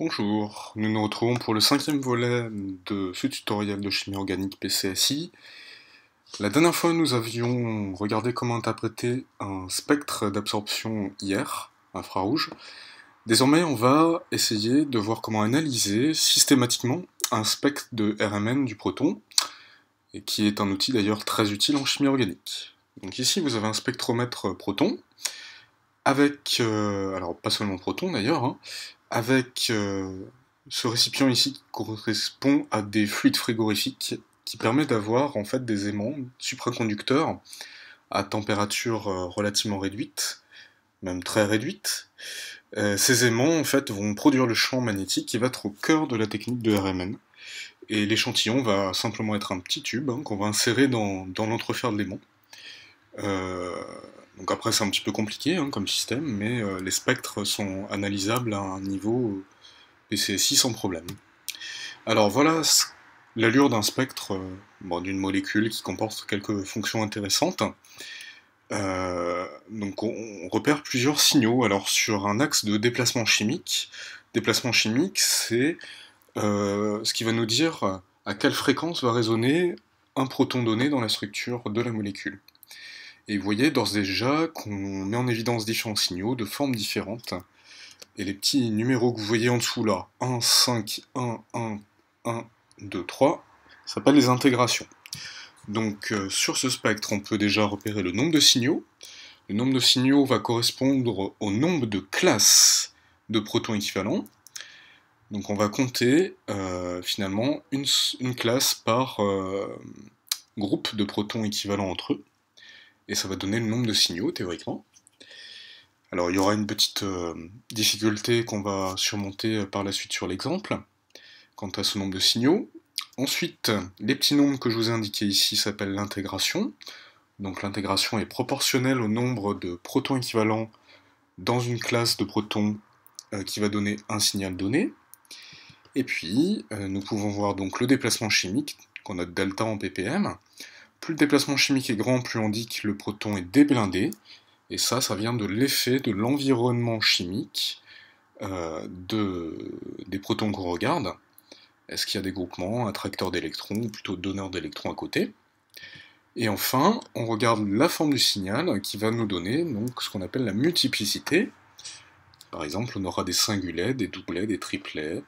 Bonjour, nous nous retrouvons pour le cinquième volet de ce tutoriel de chimie organique PCSI. La dernière fois, nous avions regardé comment interpréter un spectre d'absorption IR, infrarouge. Désormais, on va essayer de voir comment analyser systématiquement un spectre de RMN du proton, et qui est un outil d'ailleurs très utile en chimie organique. Donc ici, vous avez un spectromètre proton, avec, euh, alors pas seulement proton d'ailleurs, hein, avec euh, ce récipient ici qui correspond à des fluides frigorifiques qui permet d'avoir en fait des aimants supraconducteurs à température euh, relativement réduite, même très réduite. Euh, ces aimants en fait vont produire le champ magnétique qui va être au cœur de la technique de RMN. Et l'échantillon va simplement être un petit tube hein, qu'on va insérer dans, l'entrefer de l'aimant. Donc après, c'est un petit peu compliqué hein, comme système, mais euh, les spectres sont analysables à un niveau euh, PCSI sans problème. Alors voilà l'allure d'un spectre, euh, d'une molécule qui comporte quelques fonctions intéressantes. donc on, on repère plusieurs signaux. Alors sur un axe de déplacement chimique, déplacement chimique, c'est ce qui va nous dire à quelle fréquence va résonner un proton donné dans la structure de la molécule. Et vous voyez d'ores déjà qu'on met en évidence différents signaux de formes différentes. Et les petits numéros que vous voyez en dessous là, 1, 5, 1, 1, 1, 2, 3, ça s'appelle les intégrations. Donc euh, sur ce spectre, on peut déjà repérer le nombre de signaux. Le nombre de signaux va correspondre au nombre de classes de protons équivalents. Donc on va compter euh, finalement une, classe par euh, groupe de protons équivalents entre eux et ça va donner le nombre de signaux théoriquement. Alors il y aura une petite euh, difficulté qu'on va surmonter euh, par la suite sur l'exemple, quant à ce nombre de signaux. Ensuite, les petits nombres que je vous ai indiqués ici s'appellent l'intégration. Donc l'intégration est proportionnelle au nombre de protons équivalents dans une classe de protons euh, qui va donner un signal donné. Et puis, nous pouvons voir donc le déplacement chimique, qu'on a de delta en ppm, plus le déplacement chimique est grand, plus on dit que le proton est déblindé. Et ça, ça vient de l'effet de l'environnement chimique euh, des protons qu'on regarde. Est-ce qu'il y a des groupements attracteurs d'électrons, ou plutôt donneurs d'électrons à côté Et enfin, on regarde la forme du signal qui va nous donner donc, ce qu'on appelle la multiplicité. Par exemple, on aura des singulets, des doublets, des triplets,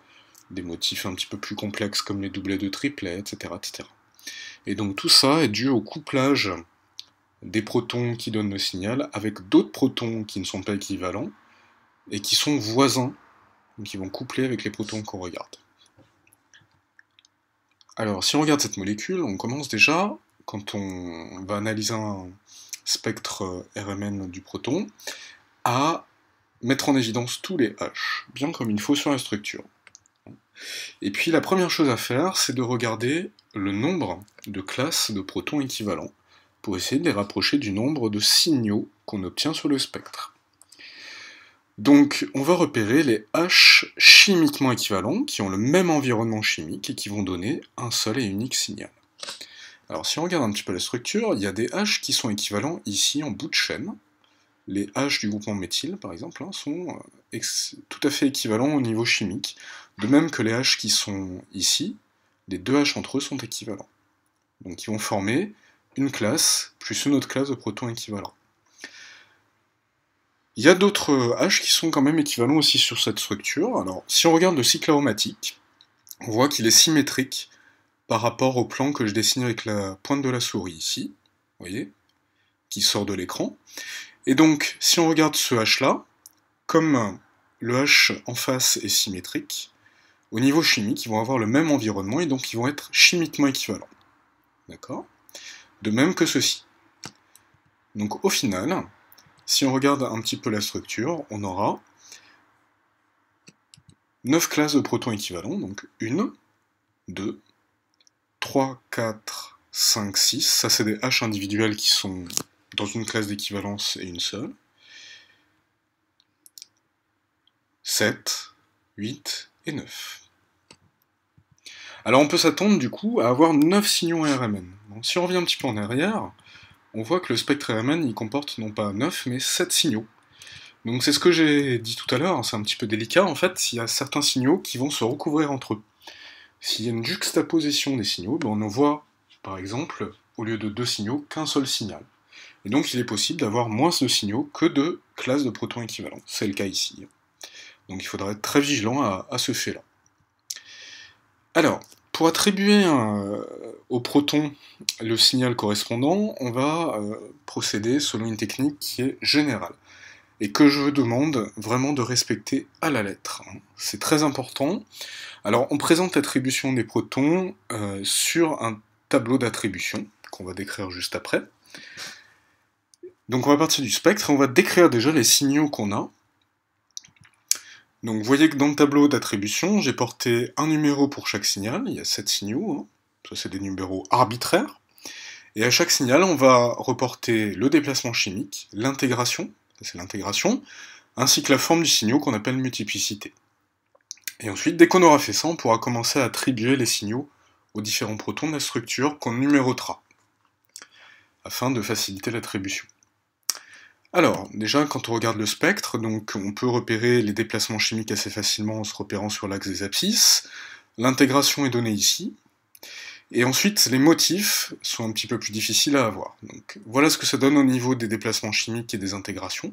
des motifs un petit peu plus complexes comme les doublets de triplets, etc. etc. Et donc tout ça est dû au couplage des protons qui donnent le signal avec d'autres protons qui ne sont pas équivalents et qui sont voisins, qui vont coupler avec les protons qu'on regarde. Alors si on regarde cette molécule, on commence déjà, quand on va analyser un spectre RMN du proton, à mettre en évidence tous les H, bien comme il faut sur la structure. Et puis la première chose à faire, c'est de regarder le nombre de classes de protons équivalents pour essayer de les rapprocher du nombre de signaux qu'on obtient sur le spectre. Donc on va repérer les H chimiquement équivalents qui ont le même environnement chimique et qui vont donner un seul et unique signal. Alors si on regarde un petit peu la structure, il y a des H qui sont équivalents ici en bout de chaîne. Les H du groupement méthyle, par exemple, hein, sont euh, tout à fait équivalents au niveau chimique, de même que les H qui sont ici, les deux H entre eux sont équivalents. Donc ils vont former une classe plus une autre classe de protons équivalents. Il y a d'autres H qui sont quand même équivalents aussi sur cette structure. Alors, si on regarde le cycle aromatique, on voit qu'il est symétrique par rapport au plan que je dessine avec la pointe de la souris ici, vous voyez, qui sort de l'écran. Et donc, si on regarde ce H là, comme le H en face est symétrique, au niveau chimique, ils vont avoir le même environnement et donc ils vont être chimiquement équivalents. D'accord De même que ceci. Donc au final, si on regarde un petit peu la structure, on aura 9 classes de protons équivalents, donc 1, 2, 3, 4, 5, 6, ça c'est des H individuels qui sont dans une classe d'équivalence et une seule, 7, 8, 9. Alors on peut s'attendre du coup à avoir 9 signaux RMN. si on revient un petit peu en arrière, on voit que le spectre RMN il comporte non pas 9 mais 7 signaux. Donc c'est ce que j'ai dit tout à l'heure, hein, c'est un petit peu délicat en fait, s'il y a certains signaux qui vont se recouvrir entre eux. S'il y a une juxtaposition des signaux, ben, on en voit par exemple, au lieu de deux signaux, qu'un seul signal. Et donc il est possible d'avoir moins de signaux que de classes de protons équivalents. C'est le cas ici. Donc il faudra être très vigilant à, ce fait-là. Alors, pour attribuer euh, au proton le signal correspondant, on va euh, procéder selon une technique qui est générale et que je vous demande vraiment de respecter à la lettre. Hein. C'est très important. Alors on présente l'attribution des protons euh, sur un tableau d'attribution qu'on va décrire juste après. Donc on va partir du spectre et on va décrire déjà les signaux qu'on a donc vous voyez que dans le tableau d'attribution, j'ai porté un numéro pour chaque signal, il y a 7 signaux, hein. ça c'est des numéros arbitraires, et à chaque signal on va reporter le déplacement chimique, l'intégration, ça c'est l'intégration, ainsi que la forme du signal qu'on appelle multiplicité. Et ensuite, dès qu'on aura fait ça, on pourra commencer à attribuer les signaux aux différents protons de la structure qu'on numérotera, afin de faciliter l'attribution. Alors, déjà, quand on regarde le spectre, donc on peut repérer les déplacements chimiques assez facilement en se repérant sur l'axe des abscisses. L'intégration est donnée ici. Et ensuite, les motifs sont un petit peu plus difficiles à avoir. Donc, voilà ce que ça donne au niveau des déplacements chimiques et des intégrations.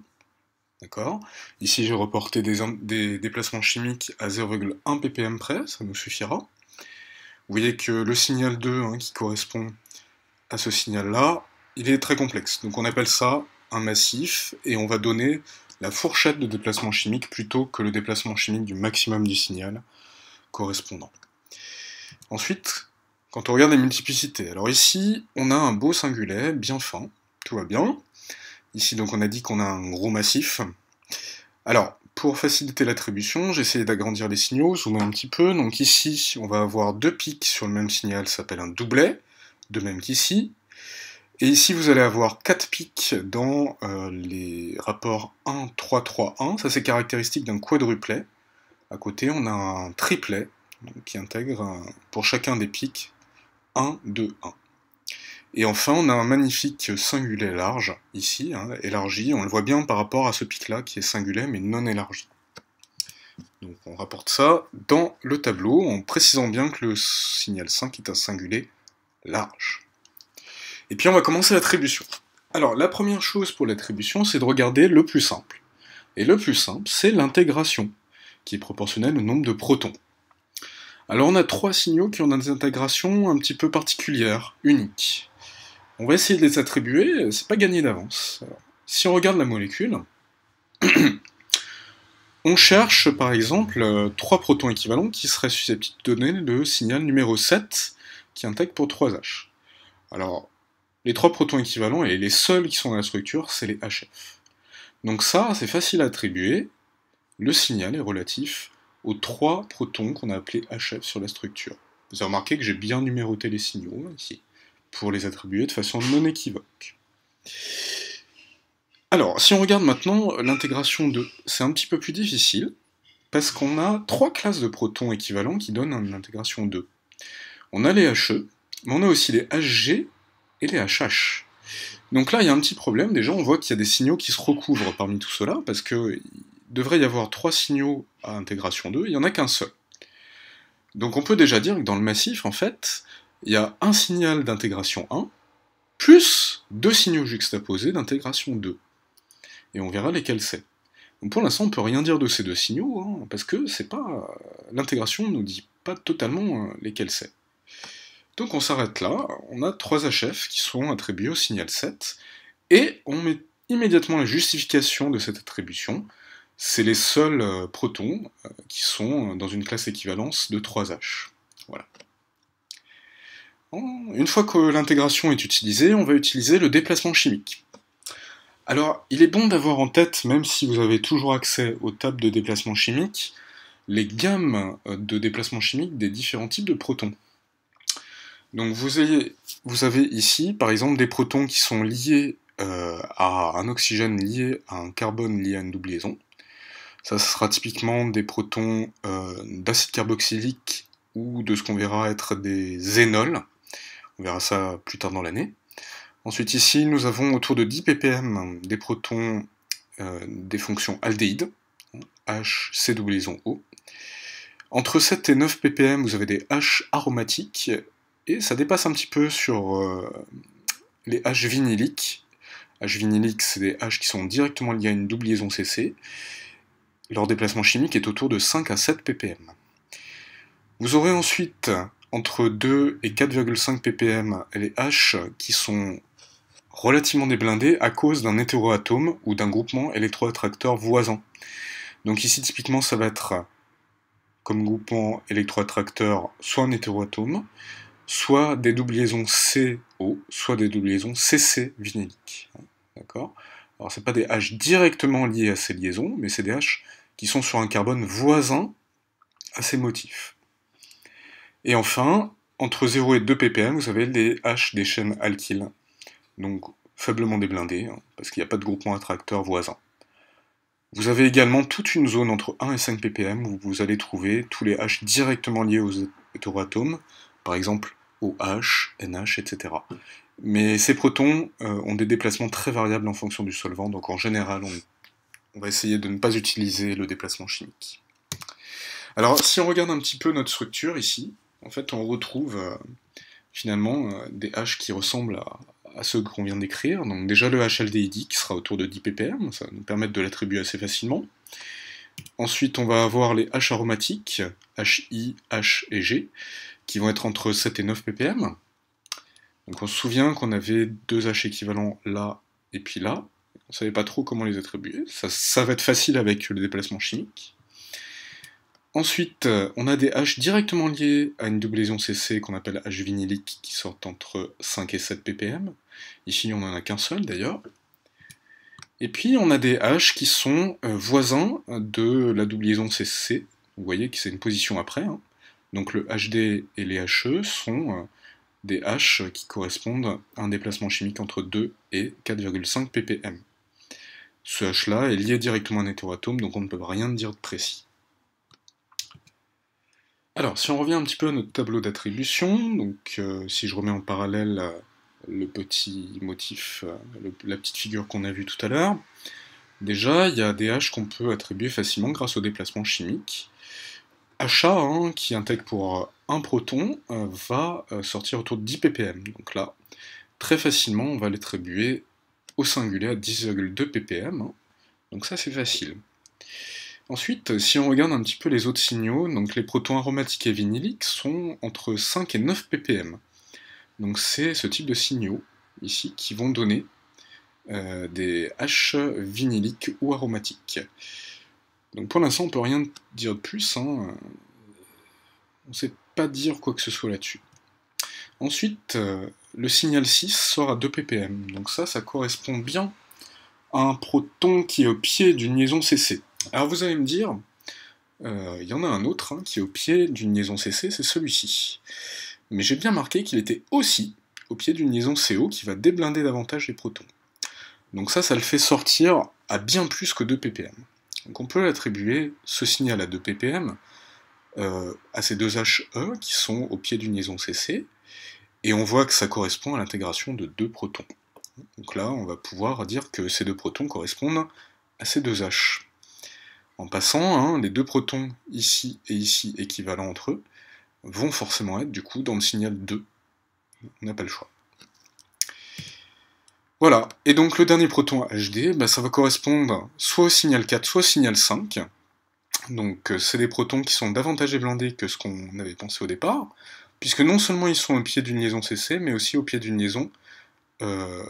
D'accord Ici, j'ai reporté des, déplacements chimiques à 0,1 ppm près, ça nous suffira. Vous voyez que le signal 2, hein, qui correspond à ce signal-là, il est très complexe. Donc on appelle ça un massif et on va donner la fourchette de déplacement chimique plutôt que le déplacement chimique du maximum du signal correspondant. Ensuite, quand on regarde les multiplicités, alors ici, on a un beau singulet bien fin, tout va bien. Ici, donc, on a dit qu'on a un gros massif. Alors, pour faciliter l'attribution, j'ai essayé d'agrandir les signaux, zoomer un petit peu. Donc ici, on va avoir deux pics sur le même signal, ça s'appelle un doublet, de même qu'ici. Et ici, vous allez avoir 4 pics dans euh, les rapports 1, 3, 3, 1. Ça, c'est caractéristique d'un quadruplet. À côté, on a un triplet qui intègre pour chacun des pics 1, 2, 1. Et enfin, on a un magnifique singulet large, ici, hein, élargi. On le voit bien par rapport à ce pic-là qui est singulet mais non élargi. Donc on rapporte ça dans le tableau en précisant bien que le signal 5 est un singulet large. Et puis on va commencer l'attribution. Alors la première chose pour l'attribution, c'est de regarder le plus simple. Et le plus simple, c'est l'intégration, qui est proportionnelle au nombre de protons. Alors on a trois signaux qui ont des intégrations un petit peu particulières, uniques. On va essayer de les attribuer, c'est pas gagné d'avance. Si on regarde la molécule, on cherche par exemple trois protons équivalents qui seraient susceptibles de donner le signal numéro 7 qui intègre pour 3H. Alors, les trois protons équivalents et les seuls qui sont dans la structure, c'est les HF. Donc ça, c'est facile à attribuer. Le signal est relatif aux trois protons qu'on a appelés HF sur la structure. Vous avez remarqué que j'ai bien numéroté les signaux hein, ici, pour les attribuer de façon non équivoque. Alors, si on regarde maintenant l'intégration de... C'est un petit peu plus difficile, parce qu'on a trois classes de protons équivalents qui donnent une intégration 2. On a les HE, mais on a aussi les HG et les HH. Donc là, il y a un petit problème. Déjà, on voit qu'il y a des signaux qui se recouvrent parmi tout cela, parce qu'il devrait y avoir trois signaux à intégration 2, il n'y en a qu'un seul. Donc on peut déjà dire que dans le massif, en fait, il y a un signal d'intégration 1, plus deux signaux juxtaposés d'intégration 2. Et on verra lesquels c'est. pour l'instant, on ne peut rien dire de ces deux signaux, hein, parce que c'est pas l'intégration ne nous dit pas totalement euh, lesquels c'est. Donc on s'arrête là, on a trois HF qui sont attribués au signal 7, et on met immédiatement la justification de cette attribution, c'est les seuls euh, protons euh, qui sont euh, dans une classe équivalence de 3H. Voilà. Une fois que l'intégration est utilisée, on va utiliser le déplacement chimique. Alors, il est bon d'avoir en tête, même si vous avez toujours accès aux tables de déplacement chimique, les gammes de déplacement chimique des différents types de protons. Donc vous, avez ici, par exemple, des protons qui sont liés euh, à un oxygène lié à un carbone lié à une double liaison. Ça, sera typiquement des protons euh, d'acide carboxylique ou de ce qu'on verra être des énols. On verra ça plus tard dans l'année. Ensuite ici, nous avons autour de 10 ppm des protons euh, des fonctions aldéhydes, H, C liaison O. Entre 7 et 9 ppm, vous avez des H aromatiques et ça dépasse un petit peu sur euh, les H vinyliques. H vinyliques, c'est des H qui sont directement liés à une double liaison CC. Leur déplacement chimique est autour de 5 à 7 ppm. Vous aurez ensuite entre 2 et 4,5 ppm les H qui sont relativement déblindés à cause d'un hétéroatome ou d'un groupement électroattracteur voisin. Donc ici typiquement ça va être comme groupement électroattracteur soit un hétéroatome, soit des liaisons CO, soit des liaisons CC vinyliques. D'accord Alors, ce pas des H directement liés à ces liaisons, mais c'est des H qui sont sur un carbone voisin à ces motifs. Et enfin, entre 0 et 2 ppm, vous avez les H des chaînes alkyles, donc faiblement déblindés, hein, parce qu'il n'y a pas de groupement attracteur voisin. Vous avez également toute une zone entre 1 et 5 ppm où vous allez trouver tous les H directement liés aux hétéroatomes, par exemple OH, NH, etc. Mais ces protons euh, ont des déplacements très variables en fonction du solvant, donc en général, on, va essayer de ne pas utiliser le déplacement chimique. Alors, si on regarde un petit peu notre structure ici, en fait, on retrouve euh, finalement euh, des H qui ressemblent à, à ceux qu'on vient d'écrire. Donc déjà le HLDID qui sera autour de 10 ppm, ça va nous permettre de l'attribuer assez facilement. Ensuite, on va avoir les H aromatiques, HI, H et G, qui vont être entre 7 et 9 ppm. Donc on se souvient qu'on avait deux H équivalents là et puis là. On ne savait pas trop comment les attribuer. Ça, va être facile avec le déplacement chimique. Ensuite, euh, on a des H directement liés à une double liaison CC qu'on appelle H vinylique qui sortent entre 5 et 7 ppm. Ici, on n'en a qu'un seul d'ailleurs. Et puis, on a des H qui sont euh, voisins de la double liaison CC. Vous voyez que c'est une position après. Hein. Donc le HD et les HE sont euh, des H qui correspondent à un déplacement chimique entre 2 et 4,5 ppm. Ce H-là est lié directement à un hétéroatome, donc on ne peut rien dire de précis. Alors, si on revient un petit peu à notre tableau d'attribution, donc euh, si je remets en parallèle euh, le petit motif, la petite figure qu'on a vue tout à l'heure, déjà, il y a des H qu'on peut attribuer facilement grâce au déplacement chimique. HA, hein, qui intègre pour euh, un proton, euh, va euh, sortir autour de 10 ppm. Donc là, très facilement, on va l'attribuer au singulier à 10,2 ppm. Donc ça, c'est facile. Ensuite, si on regarde un petit peu les autres signaux, donc les protons aromatiques et vinyliques sont entre 5 et 9 ppm. Donc c'est ce type de signaux, ici, qui vont donner des H vinyliques ou aromatiques. Donc pour l'instant, on peut rien dire de plus. Hein. On ne sait pas dire quoi que ce soit là-dessus. Ensuite, euh, le signal 6 sort à 2 ppm. Donc ça, ça correspond bien à un proton qui est au pied d'une liaison CC. Alors vous allez me dire, euh, il y en a un autre hein, qui est au pied d'une liaison CC, c'est celui-ci. Mais j'ai bien marqué qu'il était aussi au pied d'une liaison CO qui va déblinder davantage les protons. Donc ça, ça le fait sortir à bien plus que 2 ppm. Donc on peut attribuer ce signal à 2 ppm euh, à ces deux HE qui sont au pied d'une liaison CC, et on voit que ça correspond à l'intégration de deux protons. Donc là, on va pouvoir dire que ces deux protons correspondent à ces deux H. En passant, hein, les deux protons ici et ici équivalents entre eux vont forcément être du coup dans le signal 2. On n'a pas le choix. Voilà, et donc le dernier proton HD, bah, ça va correspondre soit au signal 4, soit au signal 5. Donc euh, c'est des protons qui sont davantage éblandés que ce qu'on avait pensé au départ, puisque non seulement ils sont au pied d'une liaison CC, mais aussi au pied d'une liaison euh,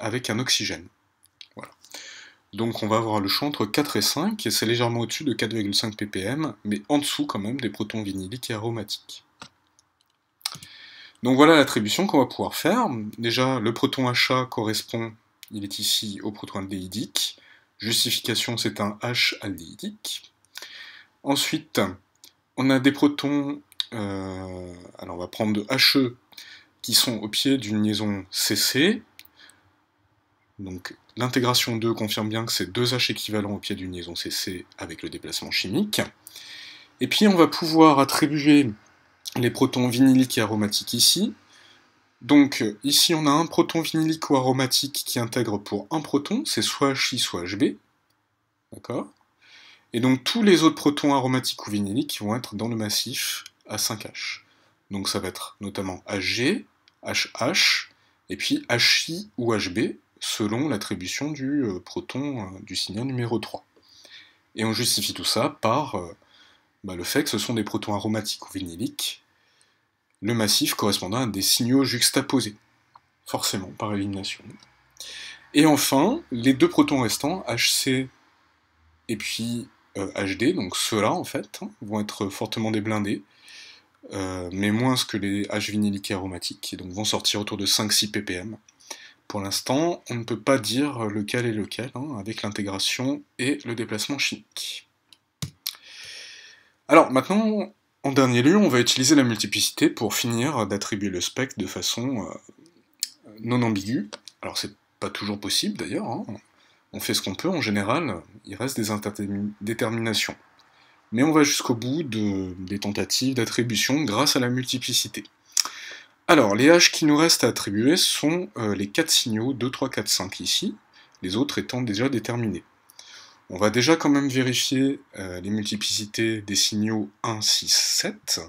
avec un oxygène. Voilà. Donc on va avoir le champ entre 4 et 5, et c'est légèrement au-dessus de 4,5 ppm, mais en dessous quand même des protons vinyliques et aromatiques. Donc voilà l'attribution qu'on va pouvoir faire. Déjà, le proton HA correspond, il est ici au proton aldéhydique. Justification, c'est un H aldéhydique. Ensuite, on a des protons, euh, alors on va prendre de HE, qui sont au pied d'une liaison CC. Donc l'intégration 2 confirme bien que c'est deux H équivalents au pied d'une liaison CC avec le déplacement chimique. Et puis on va pouvoir attribuer les protons vinyliques et aromatiques ici. Donc euh, ici on a un proton vinylique ou aromatique qui intègre pour un proton, c'est soit Hi, soit Hb. D'accord Et donc tous les autres protons aromatiques ou vinyliques vont être dans le massif A5H. Donc ça va être notamment Hg, HH, et puis HI ou HB, selon l'attribution du euh, proton euh, du signal numéro 3. Et on justifie tout ça par bah, le fait que ce sont des protons aromatiques ou vinyliques le massif correspondant à des signaux juxtaposés, forcément par élimination. Et enfin, les deux protons restants, HC et puis HD, euh, donc ceux-là en fait, hein, vont être fortement déblindés, euh, mais moins que les H vinyliques aromatiques, et donc vont sortir autour de 5-6 ppm. Pour l'instant, on ne peut pas dire lequel est lequel, hein, avec l'intégration et le déplacement chimique. Alors maintenant, en dernier lieu, on va utiliser la multiplicité pour finir d'attribuer le spectre de façon euh, non ambiguë. Alors c'est pas toujours possible d'ailleurs, hein. on fait ce qu'on peut en général, il reste des interdéterminations. Mais on va jusqu'au bout des tentatives d'attribution grâce à la multiplicité. Alors, les H qui nous restent à attribuer sont euh, les 4 signaux 2, 3, 4, 5 ici, les autres étant déjà déterminés. On va déjà quand même vérifier euh, les multiplicités des signaux 1, 6, 7.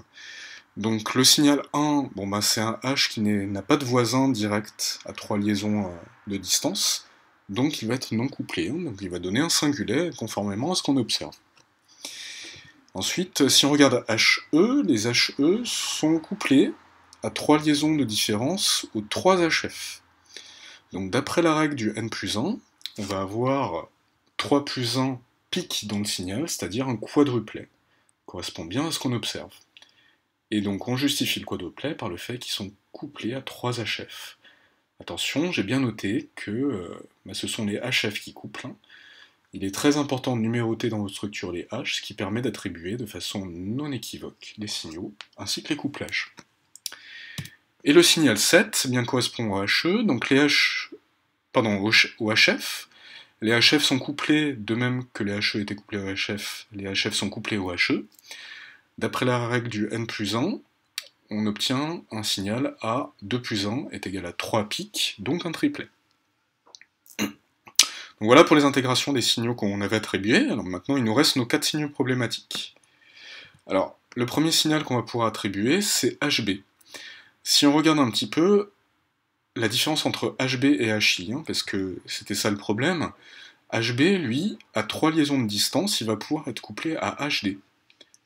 Donc le signal 1, bon bah, c'est un H qui n'a pas de voisin direct à trois liaisons euh, de distance, donc il va être non couplé, hein. donc il va donner un singulet conformément à ce qu'on observe. Ensuite, si on regarde HE, les HE sont couplés à trois liaisons de différence aux trois HF. Donc d'après la règle du N plus 1, on va avoir 3 plus 1 pique dans le signal, c'est-à-dire un quadruplet, correspond bien à ce qu'on observe. Et donc on justifie le quadruplet par le fait qu'ils sont couplés à 3 HF. Attention, j'ai bien noté que euh, bah, ce sont les HF qui couplent. Hein. Il est très important de numéroter dans votre structure les H, ce qui permet d'attribuer de façon non équivoque les signaux ainsi que les couplages. Et le signal 7 eh bien correspond au HE, donc les H, pardon, au HF, les HF sont couplés, de même que les HE étaient couplés aux HF, les HF sont couplés aux HE. D'après la règle du n plus 1, on obtient un signal à 2 plus 1 est égal à 3 pics, donc un triplet. voilà pour les intégrations des signaux qu'on avait attribués. Alors maintenant, il nous reste nos quatre signaux problématiques. Alors, le premier signal qu'on va pouvoir attribuer, c'est HB. Si on regarde un petit peu, la différence entre HB et HI, hein, parce que c'était ça le problème. HB, lui, à trois liaisons de distance, il va pouvoir être couplé à HD.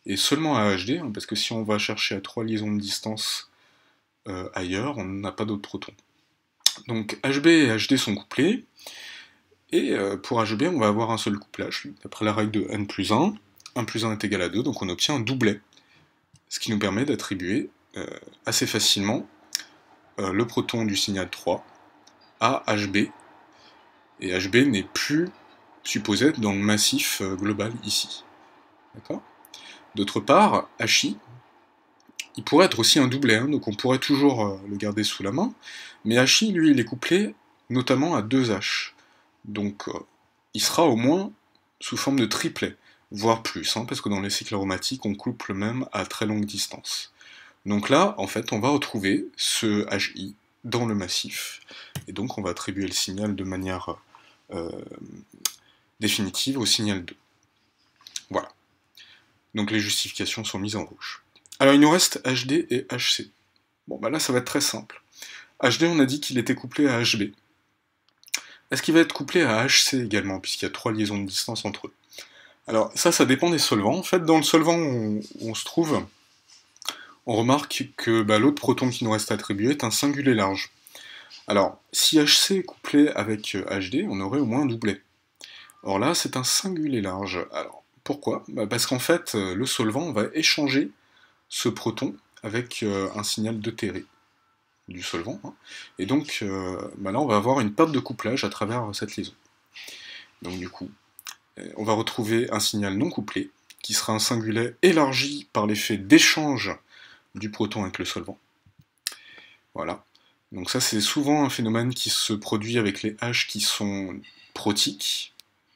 Et seulement à HD, hein, parce que si on va chercher à trois liaisons de distance euh, ailleurs, on n'a pas d'autres protons. Donc HB et HD sont couplés, et euh, pour HB, on va avoir un seul couplage, d'après la règle de n plus 1. 1 plus 1 est égal à 2, donc on obtient un doublet, ce qui nous permet d'attribuer euh, assez facilement euh, le proton du signal 3 à HB. Et HB n'est plus supposé être dans le massif euh, global ici. D'autre part, HI, il pourrait être aussi un doublé, hein, donc on pourrait toujours euh, le garder sous la main, mais HI, lui, il est couplé notamment à 2H. Donc il sera au moins sous forme de triplet, voire plus, hein, parce que dans les cycles aromatiques, on couple même à très longue distance. Donc là, en fait, on va retrouver ce HI dans le massif, et donc on va attribuer le signal de manière euh, définitive au signal 2. Voilà. Donc les justifications sont mises en rouge. Alors il nous reste HD et HC. Bon bah là ça va être très simple. HD on a dit qu'il était couplé à HB. Est-ce qu'il va être couplé à HC également, puisqu'il y a trois liaisons de distance entre eux Alors ça, ça dépend des solvants. En fait, dans le solvant on se trouve, on remarque que bah, l'autre proton qui nous reste attribué est un singulier large. Alors, si HC est couplé avec HD, euh, on aurait au moins un doublet. Or là, c'est un singulier large. Alors, pourquoi bah, Parce qu'en fait, euh, le solvant va échanger ce proton avec euh, un signal de terré du solvant. Hein. Et donc, bah, là, on va avoir une perte de couplage à travers cette liaison. Donc du coup, on va retrouver un signal non couplé, qui sera un singulet élargi par l'effet d'échange du proton avec le solvant. Voilà. Donc ça, c'est souvent un phénomène qui se produit avec les H qui sont protiques.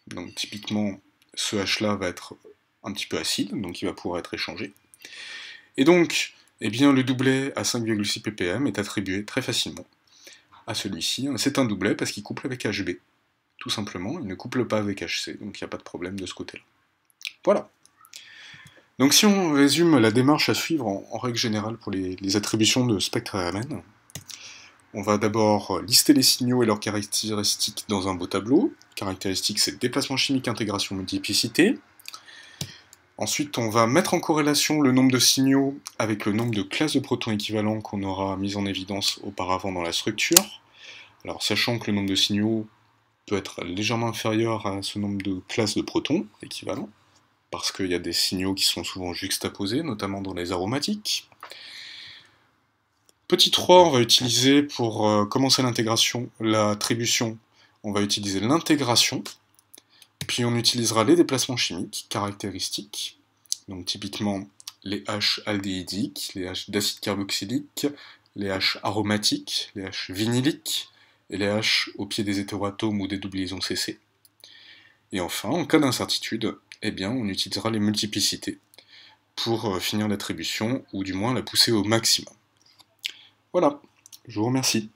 Donc typiquement, ce H-là va être un petit peu acide, donc il va pouvoir être échangé. Et donc, eh bien, le doublet à 5,6 ppm est attribué très facilement à celui-ci. C'est un doublet parce qu'il couple avec HB, tout simplement. Il ne couple pas avec HC, donc il n'y a pas de problème de ce côté-là. Voilà. Donc si on résume la démarche à suivre en, règle générale pour les, attributions de spectre RMN, on va d'abord lister les signaux et leurs caractéristiques dans un beau tableau. Caractéristiques, c'est déplacement chimique, intégration, multiplicité. Ensuite, on va mettre en corrélation le nombre de signaux avec le nombre de classes de protons équivalents qu'on aura mis en évidence auparavant dans la structure. Alors, sachant que le nombre de signaux peut être légèrement inférieur à ce nombre de classes de protons équivalents parce qu'il y a des signaux qui sont souvent juxtaposés, notamment dans les aromatiques. Petit 3, on va utiliser pour euh, commencer l'intégration, l'attribution, on va utiliser l'intégration, puis on utilisera les déplacements chimiques caractéristiques, donc typiquement les H aldéhydiques, les H d'acide carboxylique, les H aromatiques, les H vinyliques, et les H au pied des hétéroatomes ou des doublaisons CC. Et enfin, en cas d'incertitude, eh bien on utilisera les multiplicités pour euh, finir l'attribution, ou du moins la pousser au maximum. Voilà, je vous remercie.